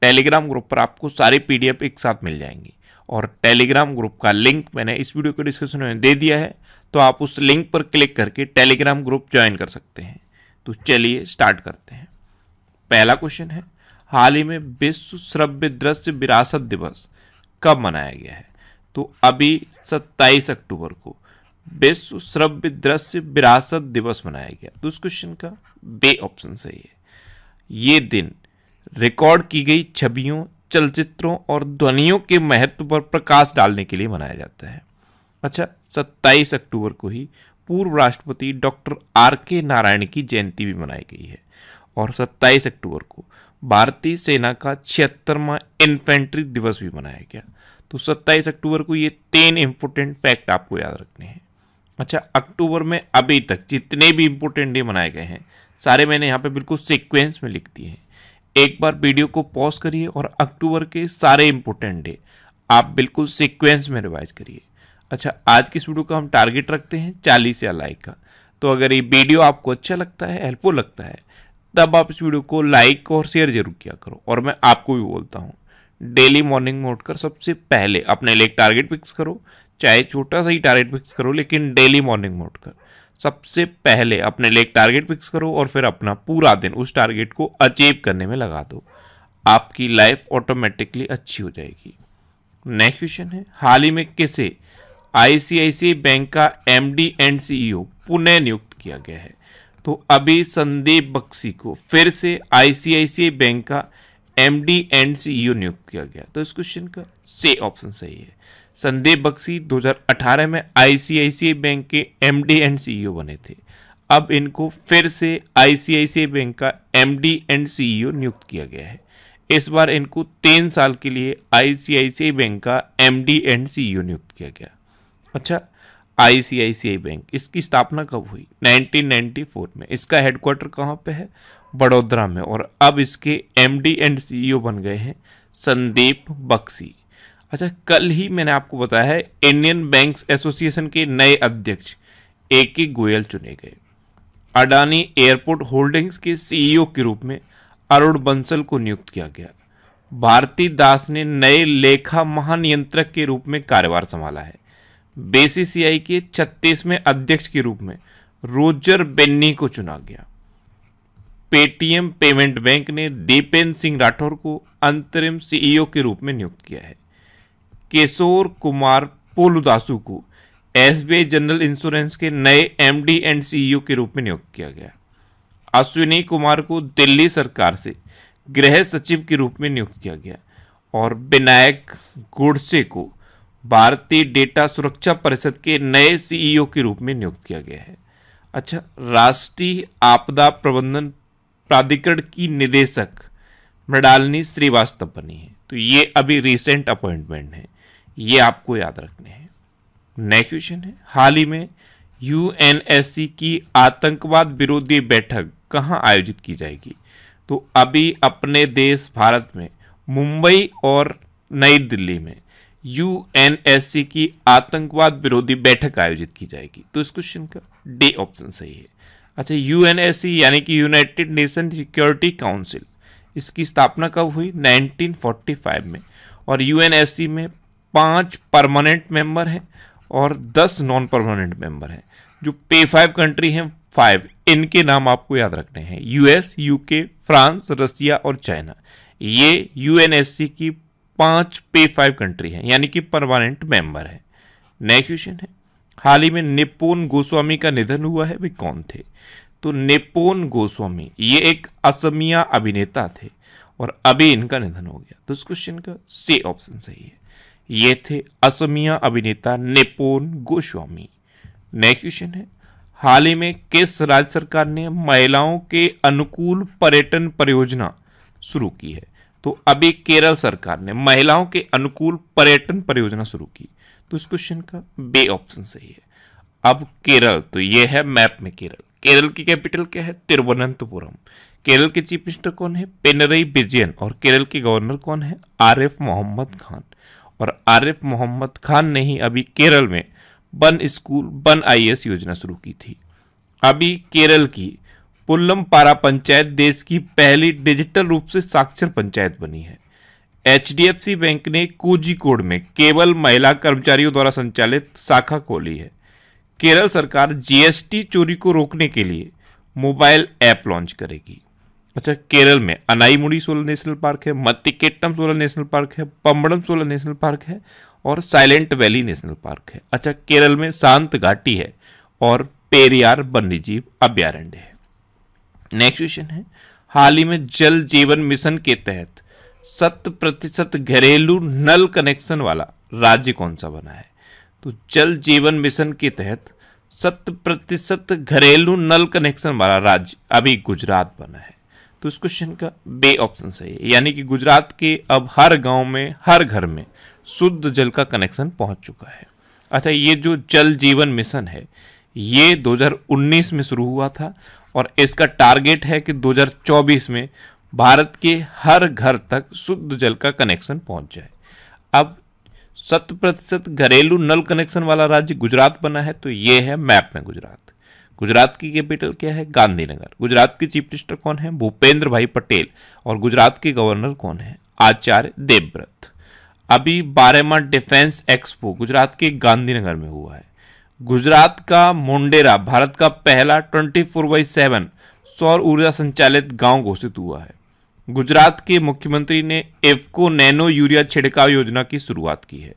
Telegram group पर आपको सारे पीडीएफ एक साथ मिल जाएंगी और टेलीग्राम ग्रुप का लिंक मैंने इस वीडियो के डिस्क्रिप्शन में दे दिया है तो आप उस लिंक पर क्लिक करके टेलीग्राम ग्रुप ज्वाइन कर सकते हैं तो चलिए स्टार्ट करते हैं पहला क्वेश्चन है हाल ही में विश्व श्रव्य दृश्य विरासत दिवस कब मनाया गया है तो अभी 27 अक्टूबर को विश्व श्रव्य दृश्य विरासत दिवस मनाया गया तो उस क्वेश्चन का बे ऑप्शन सही है ये दिन रिकॉर्ड की गई छवियों चलचित्रों और ध्वनियों के महत्व पर प्रकाश डालने के लिए मनाया जाता है अच्छा 27 अक्टूबर को ही पूर्व राष्ट्रपति डॉक्टर आर के नारायण की जयंती भी मनाई गई है और 27 अक्टूबर को भारतीय सेना का छिहत्तरवा इन्फेंट्री दिवस भी मनाया गया तो 27 अक्टूबर को ये तीन इम्पोर्टेंट फैक्ट आपको याद रखने हैं अच्छा अक्टूबर में अभी तक जितने भी इम्पोर्टेंट डे मनाए गए हैं सारे मैंने यहाँ पे बिल्कुल सिक्वेंस में लिख दिए हैं एक बार वीडियो को पॉज करिए और अक्टूबर के सारे इंपॉर्टेंट डे आप बिल्कुल सिक्वेंस में रिवाइज करिए अच्छा आज की इस वीडियो का हम टारगेट रखते हैं चालीस या लाइक का तो अगर ये वीडियो आपको अच्छा लगता है हेल्पफुल लगता है तब आप इस वीडियो को लाइक और शेयर जरूर किया करो और मैं आपको भी बोलता हूँ डेली मॉर्निंग में उठकर सबसे पहले अपने लिए टारगेट फिक्स करो चाहे छोटा सा ही टारगेट फिक्स करो लेकिन डेली मॉर्निंग में उठकर सबसे पहले अपने लिए एक टारगेट फिक्स करो और फिर अपना पूरा दिन उस टारगेट को अचीव करने में लगा दो आपकी लाइफ ऑटोमेटिकली अच्छी हो जाएगी नेक्स्ट क्वेश्चन है हाल ही में किसे आईसीआईसीआई बैंक का एमडी एंड सीईओ पुनः नियुक्त किया गया है तो अभी संदीप बक्सी को फिर से आईसीआईसीआई बैंक का एमडी एंड सीईओ नियुक्त किया गया तो इस क्वेश्चन का से ऑप्शन सही है संदीप बख्शी 2018 में आईसीआईसीआई बैंक के एमडी एंड सीईओ बने थे अब इनको फिर से आईसीआईसीआई बैंक का एमडी एंड सीईओ नियुक्त किया गया है इस बार इनको तीन साल के लिए आईसीआईसीआई बैंक का एमडी एंड सीईओ नियुक्त किया गया अच्छा आईसीआईसीआई बैंक इसकी स्थापना कब हुई 1994 में इसका हेडक्वार्टर कहाँ पे है बड़ोदरा में और अब इसके एमडी एंड सीईओ बन गए हैं संदीप बक्सी अच्छा कल ही मैंने आपको बताया है इंडियन बैंक्स एसोसिएशन के नए अध्यक्ष ए के गोयल चुने गए अडानी एयरपोर्ट होल्डिंग्स के सीईओ e के रूप में अरुण बंसल को नियुक्त किया गया भारती दास ने नए लेखा महानियंत्रक के रूप में कार्यभार संभाला है बीसीसीआई के छत्तीसवें अध्यक्ष के रूप में रोजर बेन्नी को चुना गया पेटीएम पेमेंट बैंक ने दीपेंद्र सिंह राठौर को अंतरिम सीईओ e के रूप में नियुक्त किया है केशोर कुमार पोलुदासु को एस जनरल इंश्योरेंस के नए एमडी एंड सीईओ के रूप में नियुक्त किया गया अश्विनी कुमार को दिल्ली सरकार से गृह सचिव के रूप में नियुक्त किया गया और विनायक गोडसे को भारतीय डेटा सुरक्षा परिषद के नए सीईओ के रूप में नियुक्त किया गया है अच्छा राष्ट्रीय आपदा प्रबंधन प्राधिकरण की निदेशक मृडालिनी श्रीवास्तव बनी है तो ये अभी रिसेंट अपॉइंटमेंट है ये आपको याद रखने हैं नेक्स्ट क्वेश्चन है हाल ही में यूएनएससी की आतंकवाद विरोधी बैठक कहाँ आयोजित की जाएगी तो अभी अपने देश भारत में मुंबई और नई दिल्ली में यूएनएससी की आतंकवाद विरोधी बैठक आयोजित की जाएगी तो इस क्वेश्चन का डी ऑप्शन सही है अच्छा यूएनएससी यानी कि यूनाइटेड नेशन सिक्योरिटी काउंसिल इसकी स्थापना कब हुई 1945 में और यूएनएससी में पाँच परमानेंट मेंबर हैं और दस नॉन परमानेंट मेंबर हैं जो पे फाइव कंट्री हैं फाइव इनके नाम आपको याद रखने हैं यूएस यूके फ्रांस रसिया और चाइना ये यूएनएससी की पांच पे फाइव कंट्री हैं यानी कि परमानेंट मेंबर हैं नेक्स्ट क्वेश्चन है हाल ही में निपोन गोस्वामी का निधन हुआ है वे कौन थे तो निपोन गोस्वामी ये एक असमिया अभिनेता थे और अभी इनका निधन हो गया तो इस क्वेश्चन का से ऑप्शन सही है ये थे असमिया अभिनेता नेपोन गोस्वामी नेक्स्ट क्वेश्चन है हाल ही में किस राज्य सरकार ने महिलाओं के अनुकूल पर्यटन परियोजना शुरू की है तो अभी केरल सरकार ने महिलाओं के अनुकूल पर्यटन परियोजना शुरू की तो इस क्वेश्चन का बे ऑप्शन सही है अब केरल तो ये है मैप में केरल केरल की कैपिटल क्या है तिरुवनंतपुरम केरल के चीफ मिनिस्टर कौन है पेनरई विजयन और केरल के गवर्नर कौन है आर एफ मोहम्मद खान और आरिफ मोहम्मद खान ने ही अभी केरल में बन स्कूल बन आईएएस योजना शुरू की थी अभी केरल की पुल्लम पारा पंचायत देश की पहली डिजिटल रूप से साक्षर पंचायत बनी है एच बैंक ने कोड में केवल महिला कर्मचारियों द्वारा संचालित शाखा खोली है केरल सरकार जीएसटी चोरी को रोकने के लिए मोबाइल ऐप लॉन्च करेगी अच्छा केरल में अनाईमुड़ी सोलर नेशनल पार्क है मत्तिकेट्टम सोलर नेशनल पार्क है पम्बड़म सोलर नेशनल पार्क है और साइलेंट वैली नेशनल पार्क है अच्छा केरल में शांत घाटी है और पेरियार वन्यजीव अभ्यारण्य है नेक्स्ट क्वेश्चन है हाल ही में जल जीवन मिशन के तहत शत प्रतिशत घरेलू नल कनेक्शन वाला राज्य कौन सा बना है तो जल जीवन मिशन के तहत शत प्रतिशत घरेलू नल कनेक्शन वाला राज्य अभी गुजरात बना है तो इस क्वेश्चन का बे ऑप्शन सही है यानी कि गुजरात के अब हर गांव में हर घर में शुद्ध जल का कनेक्शन पहुंच चुका है अच्छा ये जो जल जीवन मिशन है ये 2019 में शुरू हुआ था और इसका टारगेट है कि 2024 में भारत के हर घर तक शुद्ध जल का कनेक्शन पहुंच जाए अब शत प्रतिशत घरेलू नल कनेक्शन वाला राज्य गुजरात बना है तो ये है मैप में गुजरात गुजरात की कैपिटल क्या है गांधीनगर गुजरात के चीफ मिनिस्टर कौन है भूपेंद्र भाई पटेल और गुजरात के गवर्नर कौन है आचार्य देवव्रत अभी बारहवा डिफेंस एक्सपो गुजरात के गांधीनगर में हुआ है गुजरात का मोंडेरा भारत का पहला ट्वेंटी फोर बाई सेवन सौर ऊर्जा संचालित गांव घोषित हुआ है गुजरात के मुख्यमंत्री ने एफको नैनो यूरिया छिड़काव योजना की शुरुआत की है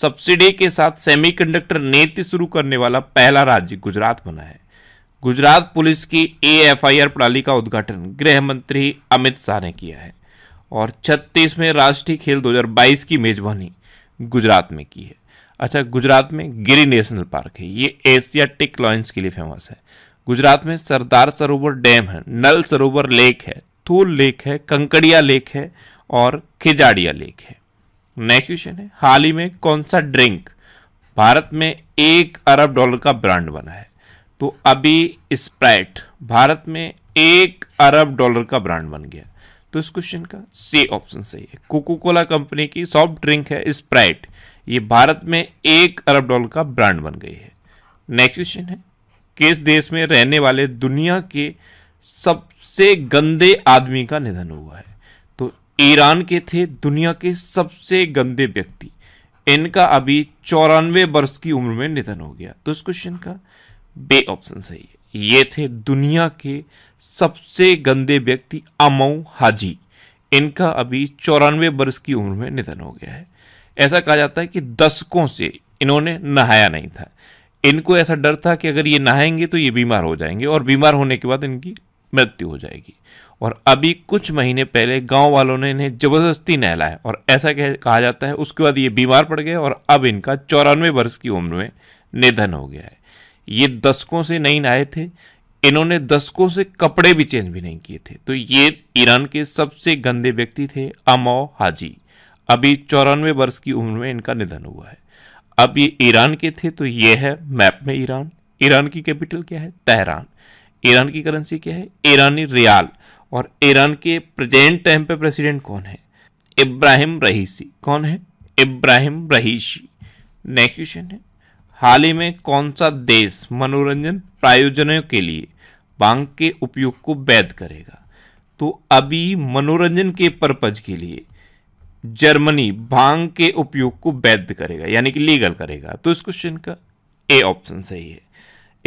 सब्सिडी के साथ सेमीकंडक्टर नीति शुरू करने वाला पहला राज्य गुजरात बना है गुजरात पुलिस की एएफआईआर प्रणाली का उद्घाटन गृह मंत्री अमित शाह ने किया है और छत्तीस में राष्ट्रीय खेल 2022 की मेजबानी गुजरात में की है अच्छा गुजरात में गिरी नेशनल पार्क है ये एशियाटिक लॉन्स के लिए फेमस है गुजरात में सरदार सरोवर डैम है नल सरोवर लेक है थूल लेक है कंकड़िया लेक है और खिजाड़िया लेक है नेक्स्ट क्वेश्चन है हाल ही में कौन सा ड्रिंक भारत में एक अरब डॉलर का ब्रांड बना है तो अभी स्प्राइट भारत में एक अरब डॉलर का ब्रांड बन गया तो इस क्वेश्चन का सी ऑप्शन सही है कोको कोला कंपनी की सॉफ्ट ड्रिंक है स्प्राइट ये भारत में एक अरब डॉलर का ब्रांड बन गई है नेक्स्ट क्वेश्चन है किस देश में रहने वाले दुनिया के सबसे गंदे आदमी का निधन हुआ है तो ईरान के थे दुनिया के सबसे गंदे व्यक्ति इनका अभी चौरानवे वर्ष की उम्र में निधन हो गया तो इस क्वेश्चन का बे ऑप्शन सही है ये थे दुनिया के सबसे गंदे व्यक्ति अमऊ हाजी इनका अभी चौरानवे वर्ष की उम्र में निधन हो गया है ऐसा कहा जाता है कि दशकों से इन्होंने नहाया नहीं था इनको ऐसा डर था कि अगर ये नहाएंगे तो ये बीमार हो जाएंगे और बीमार होने के बाद इनकी मृत्यु हो जाएगी और अभी कुछ महीने पहले गांव वालों ने इन्हें ज़बरदस्ती नहलाया और ऐसा कहा जाता है उसके बाद ये बीमार पड़ गए और अब इनका चौरानवे वर्ष की उम्र में निधन हो गया है ये दशकों से नहीं नहाए थे इन्होंने दशकों से कपड़े भी चेंज भी नहीं किए थे तो ये ईरान के सबसे गंदे व्यक्ति थे अमो हाजी अभी चौरानवे वर्ष की उम्र में इनका निधन हुआ है अब ये ईरान के थे तो ये है मैप में ईरान ईरान की कैपिटल क्या है तेहरान ईरान की करेंसी क्या है ईरानी रियाल और ईरान के प्रेजेंट टाइम पे प्रेसिडेंट कौन है इब्राहिम रहीसी कौन है इब्राहिम रहीशी नेक्स्ट क्वेश्चन है हाल ही में कौन सा देश मनोरंजन प्रायोजनों के लिए बांग के उपयोग को वैध करेगा तो अभी मनोरंजन के पर्पज के लिए जर्मनी भांग के उपयोग को वैध करेगा यानी कि लीगल करेगा तो इस क्वेश्चन का ए ऑप्शन सही है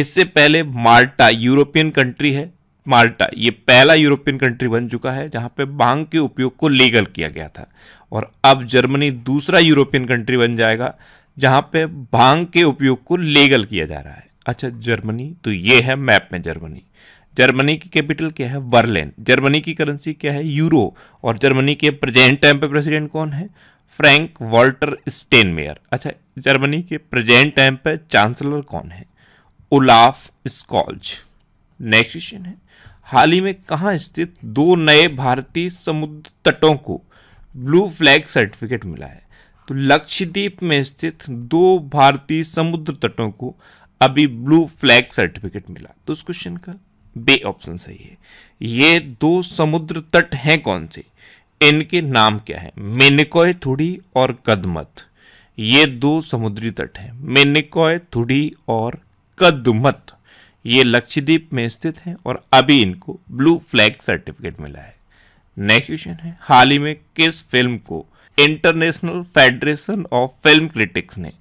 इससे पहले माल्टा यूरोपियन कंट्री है माल्टा ये पहला यूरोपियन कंट्री बन चुका है जहां पे भांग के उपयोग को लीगल किया गया था और अब जर्मनी दूसरा यूरोपियन कंट्री बन जाएगा जहाँ पे भांग के उपयोग को लीगल किया जा रहा है अच्छा जर्मनी तो ये है मैप में जर्मनी जर्मनी की कैपिटल क्या है वर्लेन जर्मनी की करेंसी क्या है यूरो और जर्मनी के प्रेजेंट टाइम पे प्रेसिडेंट कौन है फ्रैंक वॉल्टर स्टेनमेयर अच्छा जर्मनी के प्रेजेंट टाइम पे चांसलर कौन है उलाफ स्कॉल्ज नेक्स्ट क्वेश्चन है हाल ही में कहाँ स्थित दो नए भारतीय समुद्र तटों को ब्लू फ्लैग सर्टिफिकेट मिला है तो लक्षद्वीप में स्थित दो भारतीय समुद्र तटों को अभी ब्लू फ्लैग सर्टिफिकेट मिला तो उस क्वेश्चन का बे ऑप्शन सही है ये दो समुद्र तट हैं कौन से इनके नाम क्या है मेनिकॉय थुड़ी और कदमत ये दो समुद्री तट हैं मेनिकॉय थुड़ी और कदमत ये लक्षद्वीप में स्थित हैं और अभी इनको ब्लू फ्लैग सर्टिफिकेट मिला है नेक्स्ट क्वेश्चन है हाल ही में किस फिल्म को International Federation of Film Critics ने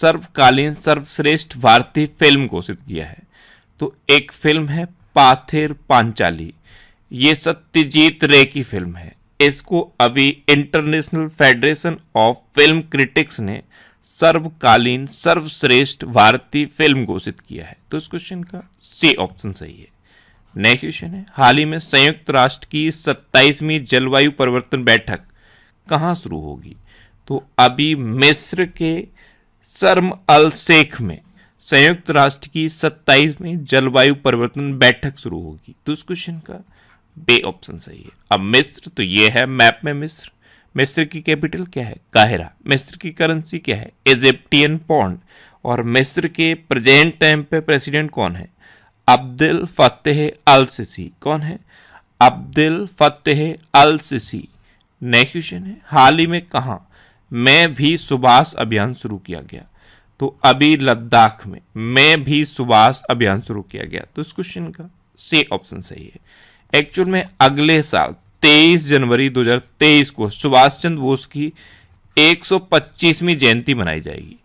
सर्वकालीन सर्वश्रेष्ठ भारतीय फिल्म घोषित किया है तो एक फिल्म है पाथेर पांचाली ये सत्यजीत रे की फिल्म है इसको अभी International Federation of Film Critics ने सर्वकालीन सर्वश्रेष्ठ भारतीय फिल्म घोषित किया है तो इस क्वेश्चन का सी ऑप्शन सही है नेक्स्ट क्वेश्चन है हाल ही में संयुक्त राष्ट्र की सत्ताईसवीं जलवायु परिवर्तन बैठक कहाँ शुरू होगी तो अभी मिस्र के शर्म अल शेख में संयुक्त राष्ट्र की सत्ताईस में जलवायु परिवर्तन बैठक शुरू होगी तो उस क्वेश्चन का बे ऑप्शन सही है अब मिस्र तो ये है मैप में मिस्र मिस्र की कैपिटल क्या है काहिरा मिस्र की करेंसी क्या है इजिप्टियन पौंड और मिस्र के प्रेजेंट टाइम पे प्रेसिडेंट कौन है अब्दुल फतेह अल सिसी कौन है अब्दुल फतेह अल सिसी नए क्वेश्चन है हाल ही में कहा मैं भी सुभाष अभियान शुरू किया गया तो अभी लद्दाख में मैं भी सुभाष अभियान शुरू किया गया तो इस क्वेश्चन का से ऑप्शन सही है एक्चुअल में अगले साल 23 जनवरी 2023 को सुभाष चंद्र बोस की 125वीं जयंती मनाई जाएगी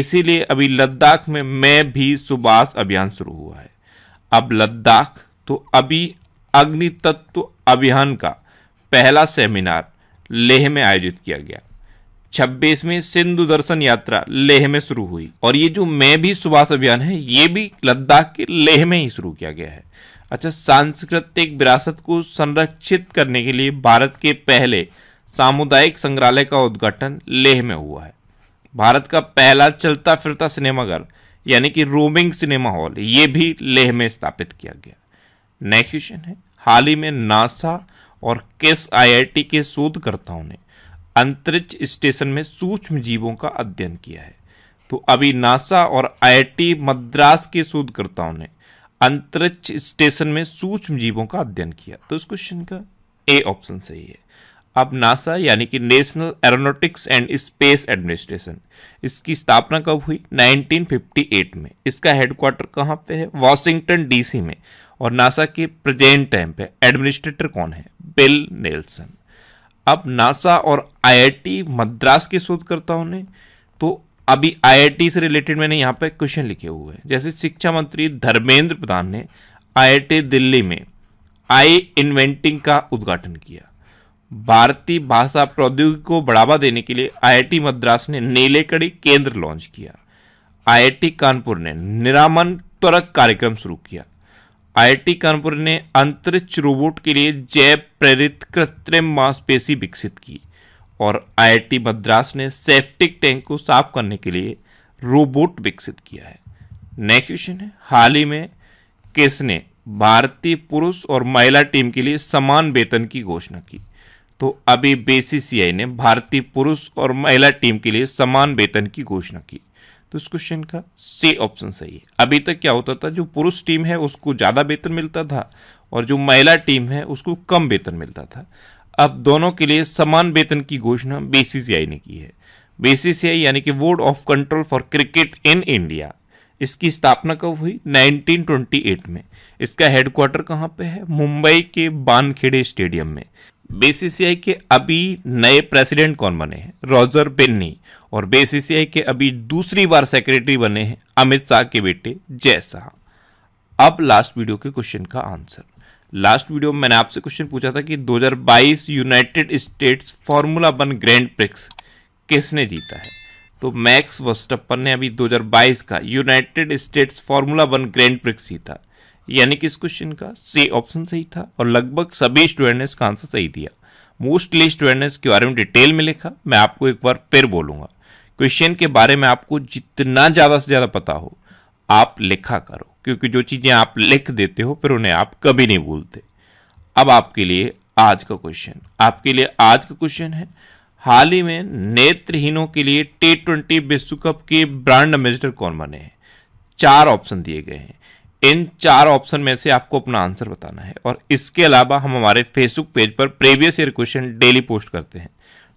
इसीलिए अभी लद्दाख में मैं भी सुभाष अभियान शुरू हुआ है अब लद्दाख तो अभी अग्नि तत्व अभियान का पहला सेमिनार लेह में आयोजित किया गया छब्बीसवीं सिंधु दर्शन यात्रा लेह में शुरू हुई और ये जो मैं भी सुभाष अभियान है ये भी लद्दाख के लेह में ही शुरू किया गया है अच्छा सांस्कृतिक विरासत को संरक्षित करने के लिए भारत के पहले सामुदायिक संग्रहालय का उद्घाटन लेह में हुआ है भारत का पहला चलता फिरता सिनेमाघर यानी कि रोमिंग सिनेमा हॉल ये भी लेह में स्थापित किया गया नेक्स्ट क्वेश्चन है हाल ही में नासा और किस आईआईटी के शोधकर्ताओं ने अंतरिक्ष स्टेशन में सूक्ष्म जीवों का अध्ययन किया है तो अभी नासा और आईआईटी मद्रास के शोधकर्ताओं ने अंतरिक्ष स्टेशन में सूक्ष्म जीवों का अध्ययन किया तो इस क्वेश्चन का ए ऑप्शन सही है अब नासा यानी कि National Aeronautics and Space Administration इसकी स्थापना कब हुई 1958 में इसका हेडक्वार्टर कहाँ पे है वॉशिंगटन डीसी में और नासा के प्रेजेंट टाइम पे एडमिनिस्ट्रेटर कौन है बिल नेल्सन अब नासा और आईआईटी मद्रास के शोधकर्ताओं ने तो अभी आईआईटी से रिलेटेड मैंने यहाँ पर क्वेश्चन लिखे हुए हैं जैसे शिक्षा मंत्री धर्मेंद्र प्रधान ने आई दिल्ली में आई इन्वेंटिंग का उद्घाटन किया भारतीय भाषा प्रौद्योगिकी को बढ़ावा देने के लिए आईआईटी मद्रास ने नीले कड़ी केंद्र लॉन्च किया आईआईटी कानपुर ने निरामन त्वरक कार्यक्रम शुरू किया आईआईटी कानपुर ने अंतरिक्ष रोबोट के लिए जैव प्रेरित कृत्रिम मांसपेशी विकसित की और आईआईटी मद्रास ने सेप्टिक टैंक को साफ करने के लिए रोबोट विकसित किया है नेक्स्ट क्वेश्चन है हाल ही में किसने भारतीय पुरुष और महिला टीम के लिए समान वेतन की घोषणा की तो अभी बीसीसीआई ने भारतीय पुरुष और महिला टीम के लिए समान वेतन की घोषणा की तो इस क्वेश्चन का से ऑप्शन सही है अभी तक क्या होता था जो पुरुष टीम है उसको ज़्यादा वेतन मिलता था और जो महिला टीम है उसको कम वेतन मिलता था अब दोनों के लिए समान वेतन की घोषणा बीसीसीआई ने की है बीसीसीआई यानी कि Board of Control for Cricket in India इसकी स्थापना कब हुई 1928 में इसका हेडक्वार्टर कहाँ पे है मुंबई के बानखेड़े स्टेडियम में बीसीसीआई के अभी नए प्रेसिडेंट कौन बने हैं रॉजर बेन्नी और बीसीसीआई के अभी दूसरी बार सेक्रेटरी बने हैं अमित शाह के बेटे जय शाह अब लास्ट वीडियो के क्वेश्चन का आंसर लास्ट वीडियो में मैंने आपसे क्वेश्चन पूछा था कि 2022 United States Formula One Grand Prix किसने जीता है तो मैक्स वस्टपन ने अभी 2022 का United States Formula One Grand Prix जीता यानी कि इस क्वेश्चन का सी ऑप्शन सही था और लगभग सभी स्टूडेंट ने इसका आंसर सही दिया मोस्टली स्टूडेंट ने इसके बारे में डिटेल में लिखा मैं आपको एक बार फिर बोलूँगा क्वेश्चन के बारे में आपको जितना ज़्यादा से ज़्यादा पता हो आप लिखा करो क्योंकि जो चीज़ें आप लिख देते हो फिर उन्हें आप कभी नहीं भूलते अब आपके लिए आज का क्वेश्चन आपके लिए आज का क्वेश्चन है हाल ही में नेत्रहीनों के लिए टी ट्वेंटी विश्व कप के ब्रांड एम्बेसडर कौन बने हैं चार ऑप्शन दिए गए हैं इन चार ऑप्शन में से आपको अपना आंसर बताना है और इसके अलावा हम हमारे फेसबुक पेज पर previous year question daily post करते हैं